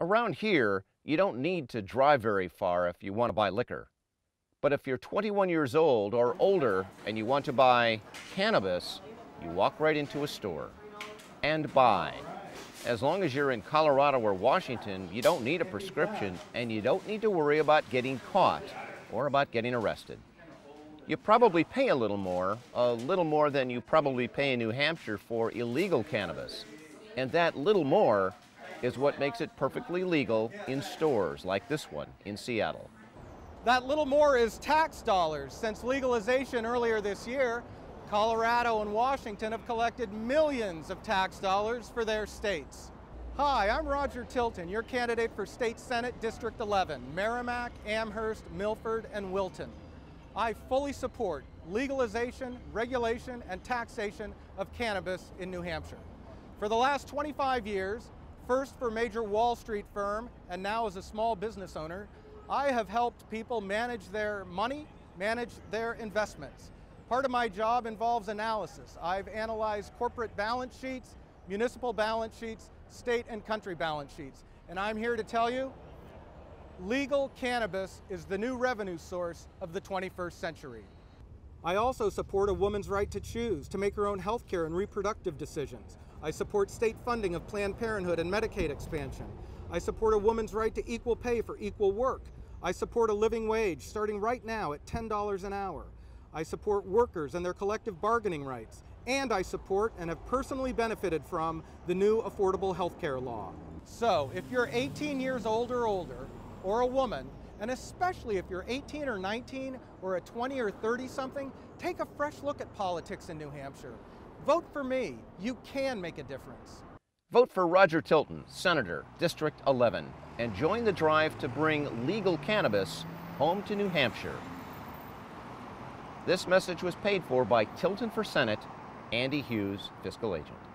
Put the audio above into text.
Around here, you don't need to drive very far if you want to buy liquor. But if you're 21 years old or older and you want to buy cannabis, you walk right into a store and buy. As long as you're in Colorado or Washington, you don't need a prescription and you don't need to worry about getting caught or about getting arrested. You probably pay a little more, a little more than you probably pay in New Hampshire for illegal cannabis. And that little more is what makes it perfectly legal in stores like this one in Seattle. That little more is tax dollars. Since legalization earlier this year, Colorado and Washington have collected millions of tax dollars for their states. Hi, I'm Roger Tilton, your candidate for State Senate District 11, Merrimack, Amherst, Milford, and Wilton. I fully support legalization, regulation, and taxation of cannabis in New Hampshire. For the last 25 years, first for major Wall Street firm and now as a small business owner, I have helped people manage their money, manage their investments. Part of my job involves analysis. I've analyzed corporate balance sheets, municipal balance sheets, state and country balance sheets. And I'm here to tell you, legal cannabis is the new revenue source of the 21st century. I also support a woman's right to choose, to make her own healthcare and reproductive decisions. I support state funding of Planned Parenthood and Medicaid expansion. I support a woman's right to equal pay for equal work. I support a living wage starting right now at $10 an hour. I support workers and their collective bargaining rights. And I support and have personally benefited from the new Affordable Health Care Law. So, if you're 18 years old or older, or a woman, and especially if you're 18 or 19 or a 20 or 30 something, take a fresh look at politics in New Hampshire. Vote for me. You can make a difference. Vote for Roger Tilton, Senator, District 11, and join the drive to bring legal cannabis home to New Hampshire. This message was paid for by Tilton for Senate, Andy Hughes, fiscal agent.